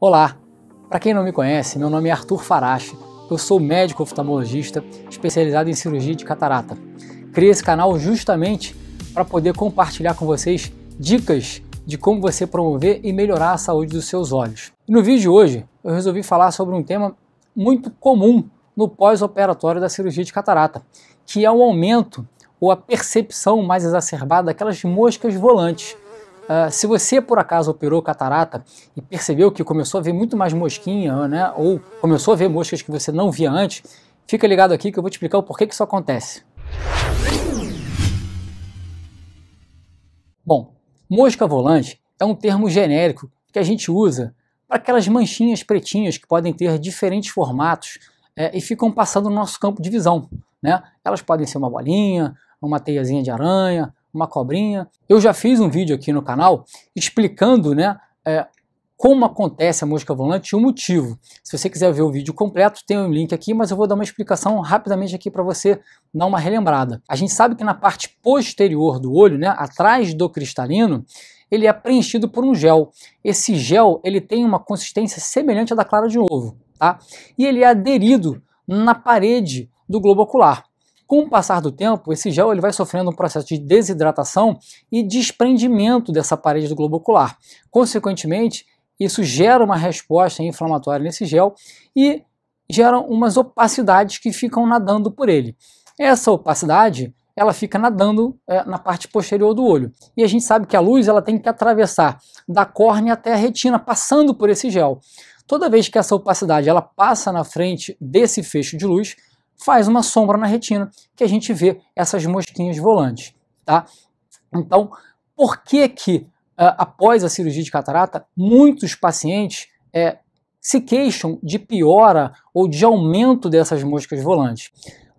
Olá! Para quem não me conhece, meu nome é Arthur Farache, eu sou médico oftalmologista especializado em cirurgia de catarata. Criei esse canal justamente para poder compartilhar com vocês dicas de como você promover e melhorar a saúde dos seus olhos. no vídeo de hoje, eu resolvi falar sobre um tema muito comum no pós-operatório da cirurgia de catarata, que é o aumento ou a percepção mais exacerbada daquelas moscas volantes Uh, se você por acaso operou catarata e percebeu que começou a ver muito mais mosquinha, né, ou começou a ver moscas que você não via antes, fica ligado aqui que eu vou te explicar o porquê que isso acontece. Bom, mosca volante é um termo genérico que a gente usa para aquelas manchinhas pretinhas que podem ter diferentes formatos é, e ficam passando no nosso campo de visão. Né? Elas podem ser uma bolinha, uma teiazinha de aranha, uma cobrinha. Eu já fiz um vídeo aqui no canal explicando né, é, como acontece a mosca volante e o motivo. Se você quiser ver o vídeo completo, tem um link aqui, mas eu vou dar uma explicação rapidamente aqui para você dar uma relembrada. A gente sabe que na parte posterior do olho, né, atrás do cristalino, ele é preenchido por um gel. Esse gel ele tem uma consistência semelhante à da clara de ovo, tá? E ele é aderido na parede do globo ocular. Com o passar do tempo, esse gel ele vai sofrendo um processo de desidratação e desprendimento dessa parede do globo ocular. Consequentemente, isso gera uma resposta inflamatória nesse gel e geram umas opacidades que ficam nadando por ele. Essa opacidade ela fica nadando é, na parte posterior do olho. E a gente sabe que a luz ela tem que atravessar da córnea até a retina, passando por esse gel. Toda vez que essa opacidade ela passa na frente desse fecho de luz, faz uma sombra na retina, que a gente vê essas mosquinhas volantes. Tá? Então, por que que uh, após a cirurgia de catarata, muitos pacientes é, se queixam de piora ou de aumento dessas moscas volantes?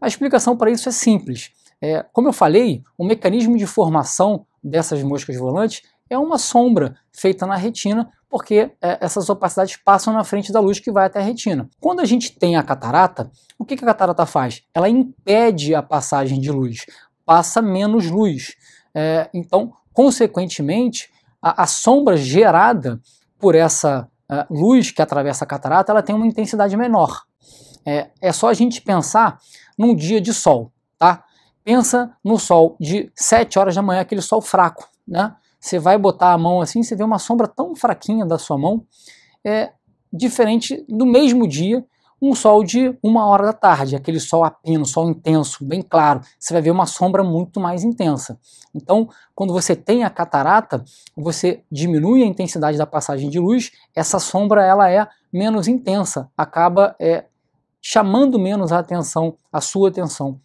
A explicação para isso é simples. É, como eu falei, o mecanismo de formação dessas moscas volantes é uma sombra feita na retina, porque é, essas opacidades passam na frente da luz que vai até a retina. Quando a gente tem a catarata, o que, que a catarata faz? Ela impede a passagem de luz, passa menos luz. É, então, consequentemente, a, a, sombra gerada por essa a, é, luz que atravessa a catarata, ela tem uma intensidade menor. É, é só a gente pensar num dia de sol, tá? Pensa no sol de 7 horas da manhã, aquele sol fraco, né? Você vai botar a mão assim, você vê uma sombra tão fraquinha da sua mão, é diferente do mesmo dia, um sol de uma hora da tarde, aquele sol apino, sol intenso, bem claro. Você vai ver uma sombra muito mais intensa. Então, quando você tem a catarata, você diminui a intensidade da passagem de luz, essa sombra ela é menos intensa, acaba é, chamando menos a atenção, a sua atenção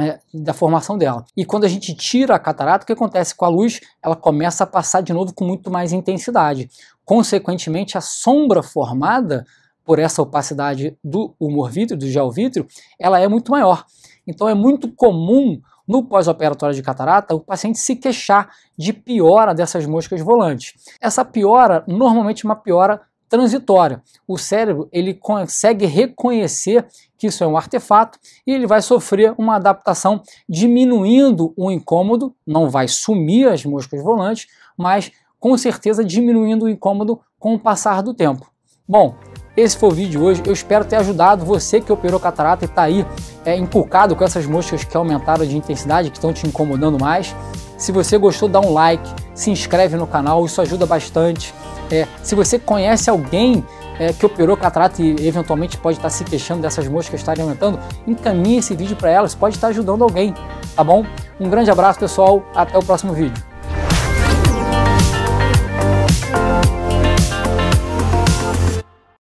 é, da formação dela. E quando a gente tira a catarata, o que acontece com a luz? Ela começa a passar de novo com muito mais intensidade. Consequentemente, a sombra formada por essa opacidade do humor vítreo, do gel vítreo, ela é muito maior. Então é muito comum no pós-operatório de catarata o paciente se queixar de piora dessas moscas volantes. Essa piora normalmente é uma piora transitória. O cérebro ele consegue reconhecer que isso é um artefato e ele vai sofrer uma adaptação diminuindo o incômodo, não vai sumir as moscas volantes, mas com certeza diminuindo o incômodo com o passar do tempo. Bom, esse foi o vídeo hoje. Eu espero ter ajudado você que operou catarata e está aí é, com essas moscas que aumentaram de intensidade, que estão te incomodando mais. Se você gostou, dá um like, se inscreve no canal, isso ajuda bastante. É, se você conhece alguém é, que operou catarata e eventualmente pode estar se queixando dessas moscas estarem aumentando, encaminhe esse vídeo para elas, pode estar ajudando alguém, tá bom? Um grande abraço, pessoal, até o próximo vídeo.